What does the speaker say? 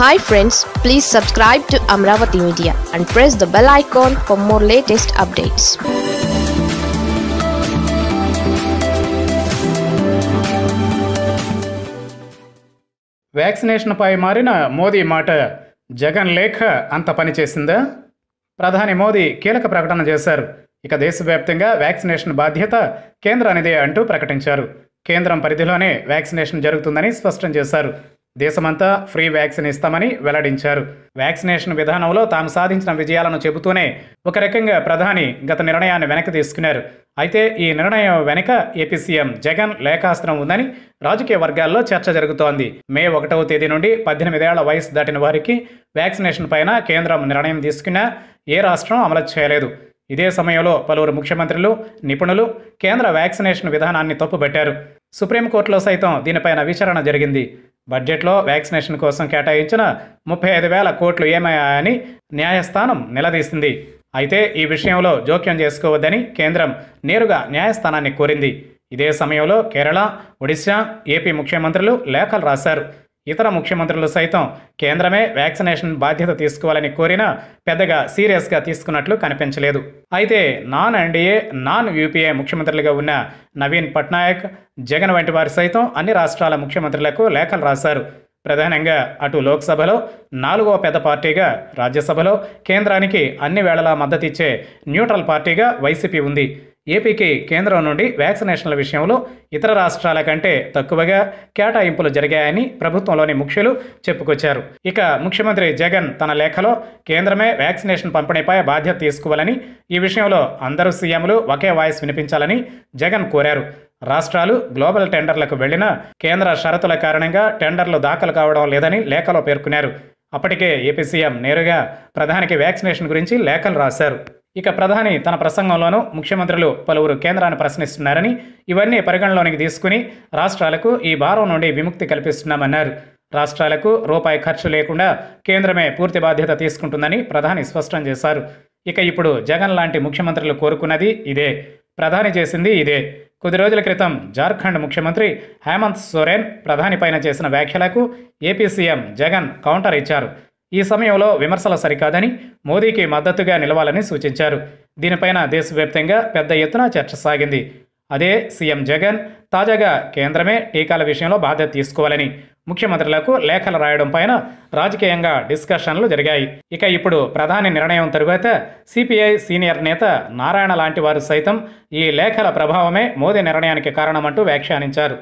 hi friends please subscribe to Amaravati media and press the bell icon for more latest updates వ్యాక్సినేషన్పై మారిన మోదీ మాట జగన్ లేఖ అంత పనిచేసిందా ప్రధాని మోదీ కీలక ప్రకటన చేశారు ఇక దేశవ్యాప్తంగా వ్యాక్సినేషన్ బాధ్యత కేంద్రానిదే అంటూ ప్రకటించారు కేంద్రం పరిధిలోనే వ్యాక్సినేషన్ జరుగుతుందని స్పష్టం చేశారు దేశమంతా ఫ్రీ వ్యాక్సిన్ ఇస్తామని వెల్లడించారు వ్యాక్సినేషన్ విధానంలో తాము సాధించిన విజయాలను చెబుతూనే ఒక రకంగా ప్రధాని గత నిర్ణయాన్ని వెనక్కి తీసుకున్నారు అయితే ఈ నిర్ణయం వెనుక ఏపీ సీఎం జగన్ లేఖాస్త్రం ఉందని రాజకీయ వర్గాల్లో చర్చ జరుగుతోంది మే ఒకటవ తేదీ నుండి పద్దెనిమిదేళ్ల వయసు దాటిన వారికి వ్యాక్సినేషన్ పైన కేంద్రం నిర్ణయం తీసుకున్నా ఏ రాష్ట్రం అమలు చేయలేదు ఇదే సమయంలో పలువురు ముఖ్యమంత్రులు నిపుణులు కేంద్ర వ్యాక్సినేషన్ విధానాన్ని తప్పుబట్టారు సుప్రీంకోర్టులో సైతం దీనిపైన విచారణ జరిగింది బడ్జెట్లో వ్యాక్సినేషన్ కోసం కేటాయించిన ముప్పై ఐదు వేల కోట్లు ఏమయ్యాయని న్యాయస్థానం నిలదీసింది అయితే ఈ విషయంలో జోక్యం చేసుకోవద్దని కేంద్రం నేరుగా న్యాయస్థానాన్ని కోరింది ఇదే సమయంలో కేరళ ఒడిశా ఏపీ ముఖ్యమంత్రులు లేఖలు రాశారు ఇతర ముఖ్యమంత్రులు సైతం కేంద్రమే వ్యాక్సినేషన్ బాధ్యత తీసుకోవాలని కోరినా పెద్దగా సీరియస్గా తీసుకున్నట్లు కనిపించలేదు అయితే నాన్ ఎన్డీఏ నాన్ యూపీఏ ముఖ్యమంత్రులుగా ఉన్న నవీన్ పట్నాయక్ జగన్ వంటి వారు సైతం అన్ని రాష్ట్రాల ముఖ్యమంత్రులకు లేఖలు రాశారు ప్రధానంగా అటు లోక్సభలో నాలుగో పెద్ద పార్టీగా రాజ్యసభలో కేంద్రానికి అన్ని వేళలా మద్దతిచ్చే న్యూట్రల్ పార్టీగా వైసీపీ ఉంది ఏపీకి కేంద్రం నుండి వ్యాక్సినేషన్ల విషయంలో ఇతర రాష్ట్రాల కంటే తక్కువగా కేటాయింపులు జరిగాయని ప్రభుత్వంలోని ముఖ్యులు చెప్పుకొచ్చారు ఇక ముఖ్యమంత్రి జగన్ తన లేఖలో కేంద్రమే వ్యాక్సినేషన్ పంపిణీపై బాధ్యత తీసుకోవాలని ఈ విషయంలో అందరూ సీఎంలు ఒకే వాయిస్ వినిపించాలని జగన్ కోరారు రాష్ట్రాలు గ్లోబల్ టెండర్లకు వెళ్లినా కేంద్ర షరతుల కారణంగా టెండర్లు దాఖలు కావడం లేదని లేఖలో పేర్కొన్నారు అప్పటికే ఏపీ సీఎం నేరుగా ప్రధానికి వ్యాక్సినేషన్ గురించి లేఖలు రాశారు ఇక ప్రధాని తన ప్రసంగంలోనూ ముఖ్యమంత్రులు పలువురు కేంద్రాన్ని ప్రశ్నిస్తున్నారని ఇవన్నీ పరిగణలోనికి తీసుకుని రాష్ట్రాలకు ఈ భారం నుండి విముక్తి కల్పిస్తున్నామన్నారు రాష్ట్రాలకు రూపాయి ఖర్చు లేకుండా కేంద్రమే పూర్తి బాధ్యత తీసుకుంటుందని ప్రధాని స్పష్టం చేశారు ఇక ఇప్పుడు జగన్ లాంటి ముఖ్యమంత్రులు కోరుకున్నది ఇదే ప్రధాని చేసింది ఇదే కొద్ది రోజుల క్రితం జార్ఖండ్ ముఖ్యమంత్రి హేమంత్ సోరెన్ ప్రధానిపైన చేసిన వ్యాఖ్యలకు ఏపీ సీఎం జగన్ కౌంటర్ ఇచ్చారు ఈ సమయంలో విమర్శలు సరికాదని మోదీకి మద్దతుగా నిలవాలని సూచించారు దీనిపైన దేశవ్యాప్తంగా పెద్ద ఎత్తున చర్చ సాగింది అదే సీఎం జగన్ తాజాగా కేంద్రమే టీకాల విషయంలో బాధ్యత తీసుకోవాలని ముఖ్యమంత్రులకు లేఖలు రాయడం పైన రాజకీయంగా డిస్కషన్లు జరిగాయి ఇక ఇప్పుడు ప్రధాని నిర్ణయం తరువాత సిపిఐ సీనియర్ నేత నారాయణ లాంటి వారు సైతం ఈ లేఖల ప్రభావమే మోదీ నిర్ణయానికి కారణమంటూ వ్యాఖ్యానించారు